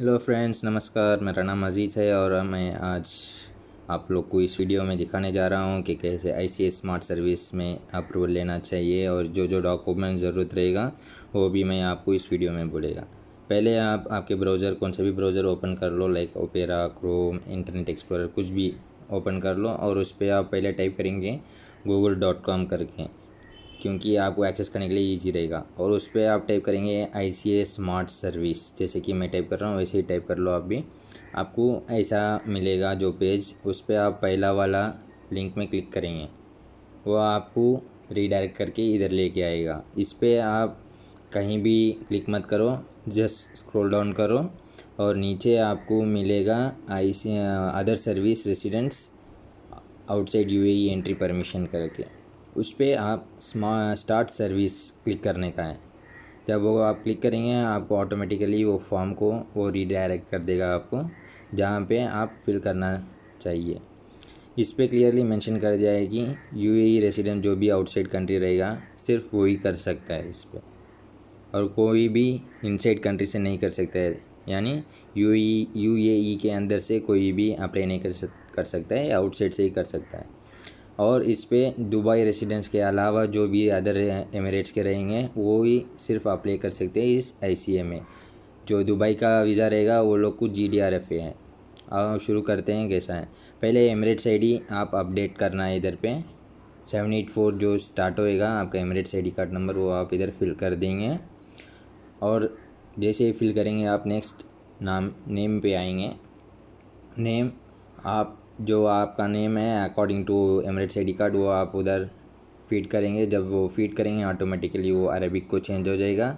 hello friends नमस्कार मेरा नाम अजीज़ है और मैं आज आप लोग को इस वीडियो में दिखाने जा रहा हूँ कि कैसे आई स्मार्ट सर्विस में अप्रूवल लेना चाहिए और जो जो डॉक्यूमेंट ज़रूरत रहेगा वो भी मैं आपको इस वीडियो में बोलेगा पहले आप आपके ब्राउज़र कौन सा भी ब्राउज़र ओपन कर लो like Opera Chrome internet explore कुछ भी ओपन कर लो और उस पर आप पहले टाइप करेंगे गूगल डॉट करके क्योंकि आपको एक्सेस करने के लिए ईजी रहेगा और उस पर आप टाइप करेंगे आई सी ए स्मार्ट सर्विस जैसे कि मैं टाइप कर रहा हूँ वैसे ही टाइप कर लो आप भी आपको ऐसा मिलेगा जो पेज उस पर पे आप पहला वाला लिंक में क्लिक करेंगे वह आपको रीडायरेक्ट करके इधर लेके आएगा इस पर आप कहीं भी क्लिक मत करो जस्ट स्क्रॉल डाउन करो और नीचे आपको मिलेगा I C other service residents outside U entry permission करके उस पर आप स्टार्ट सर्विस क्लिक करने का है जब वो आप क्लिक करेंगे आपको ऑटोमेटिकली वो फॉर्म को वो रीडायरेक्ट कर देगा आपको जहाँ पे आप फिल करना चाहिए इस पर क्लियरली मेंशन कर दिया है कि यू रेसिडेंट e जो भी आउटसाइड कंट्री रहेगा सिर्फ वही कर सकता है इस पर और कोई भी इनसाइड कंट्री से नहीं कर सकता है यानी यू ए e, e के अंदर से कोई भी अप्लाई नहीं कर सक कर सकता है आउटसाइड से ही कर सकता है और इस पर दुबई रेसिडेंस के अलावा जो भी अदर एमिरेट्स के रहेंगे वो ही सिर्फ अप्लाई कर सकते हैं इस आई में जो दुबई का वीज़ा रहेगा वो लोग कुछ जी डी आर एफ है और शुरू करते हैं कैसा है पहले एमरेट्स आईडी आप अपडेट करना है इधर पे सेवन एट फोर जो स्टार्ट होएगा आपका एमरेट्स आईडी कार्ड नंबर वो आप इधर फिल कर देंगे और जैसे ही फिल करेंगे आप नेक्स्ट नाम नेम पे आएंगे नेम आप जो आपका नेम है according to Emirates I card वो आप उधर फीड करेंगे जब वो फीड करेंगे ऑटोमेटिकली वो अरबिक को चेंज हो जाएगा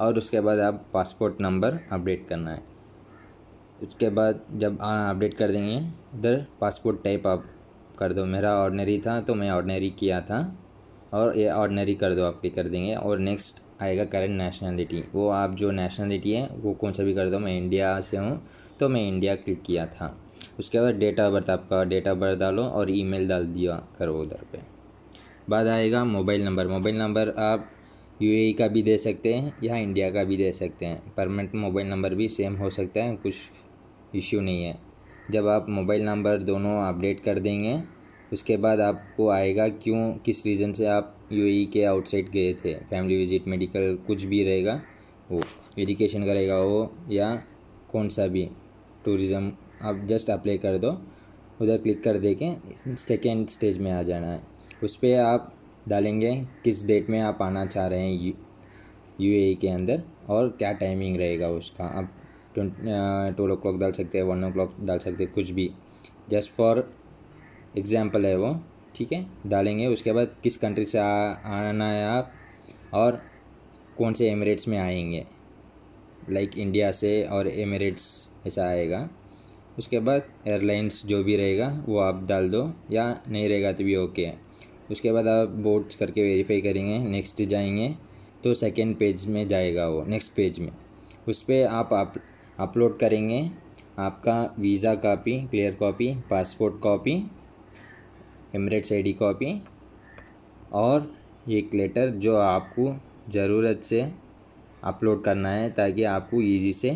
और उसके बाद आप पासपोर्ट नंबर अपडेट करना है उसके बाद जब अपडेट कर देंगे इधर पासपोर्ट टाइप आप कर दो मेरा ऑर्डनरी था तो मैं ऑर्डनरी किया था और ये ऑर्डनरी कर दो आप पे कर देंगे और नेक्स्ट आएगा करंट नेशनलिटी वो आप जो नेशनलिटी है वो कौन सा भी कर दो मैं इंडिया से हूँ तो मैं इंडिया क्लिक किया था उसके बाद डेट ऑफ बर्थ आपका डेट ऑफ बर्थ डालो और ईमेल डाल दिया करो उधर पे बाद आएगा मोबाइल नंबर मोबाइल नंबर आप यूएई e का भी दे सकते हैं या इंडिया का भी दे सकते हैं परमानेंट मोबाइल नंबर भी सेम हो सकता है कुछ इश्यू नहीं है जब आप मोबाइल नंबर दोनों अपडेट कर देंगे उसके बाद आपको आएगा क्यों किस रीज़न से आप यूएई e के आउटसाइड गए थे फैमिली विजिट मेडिकल कुछ भी रहेगा वो एजुकेशन करेगा वो या कौन सा भी टूरिज़म आप जस्ट अप्लाई कर दो उधर क्लिक कर दे के सेकेंड स्टेज में आ जाना है उस पर आप डालेंगे किस डेट में आप आना चाह रहे हैं यू ए e के अंदर और क्या टाइमिंग रहेगा उसका आप ट्वेल्व ओ क्लॉक डाल सकते हैं वन ओ क्लॉक डाल सकते हैं कुछ भी जस्ट फॉर एग्ज़ाम्पल है वो ठीक है डालेंगे उसके बाद किस कंट्री से आ, आना है आप और कौन से एमिरेट्स में आएंगे लाइक like इंडिया से और एमिरेट्स ऐसा आएगा उसके बाद एयरलाइंस जो भी रहेगा वो आप डाल दो या नहीं रहेगा तो भी ओके है उसके बाद आप बोट्स करके वेरीफाई करेंगे नेक्स्ट जाएंगे तो सेकेंड पेज में जाएगा वो नेक्स्ट पेज में उस पर आप अपलोड करेंगे आपका visa copy clear copy passport copy Emirates ID copy और एक लेटर जो आपको ज़रूरत से अपलोड करना है ताकि आपको इजी से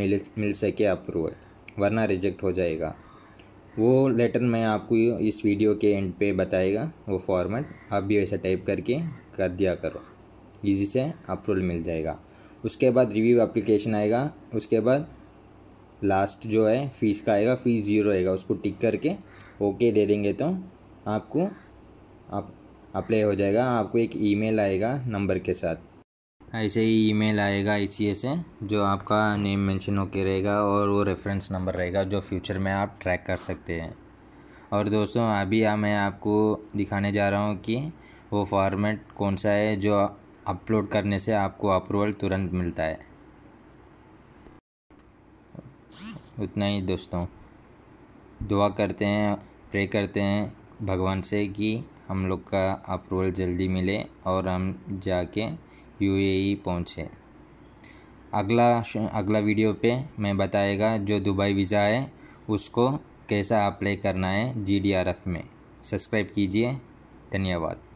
मिल मिल सके अप्रूवल वरना रिजेक्ट हो जाएगा वो लेटर मैं आपको इस वीडियो के एंड पे बताएगा वो फॉर्मेट आप भी वैसा टाइप करके कर दिया करो इजी से अप्रूवल मिल जाएगा उसके बाद रिव्यू एप्लीकेशन आएगा उसके बाद लास्ट जो है फ़ीस का आएगा फ़ीस ज़ीरो आएगा उसको टिक करके ओके दे देंगे तो आपको आप अप्लाई हो जाएगा आपको एक ईमेल आएगा नंबर के साथ ऐसे ही ईमेल आएगा इसी से जो आपका नेम मेंशन होके रहेगा और वो रेफरेंस नंबर रहेगा जो फ्यूचर में आप ट्रैक कर सकते हैं और दोस्तों अभी आ मैं आपको दिखाने जा रहा हूँ कि वो फॉर्मेट कौन सा है जो अपलोड करने से आपको अप्रूवल तुरंत मिलता है उतना ही दोस्तों दुआ करते हैं प्रे करते हैं भगवान से कि हम लोग का अप्रूवल जल्दी मिले और हम जाके यूएई e पहुँचे अगला अगला वीडियो पे मैं बताएगा जो दुबई वीज़ा है उसको कैसा अप्लाई करना है जीडीआरएफ में सब्सक्राइब कीजिए धन्यवाद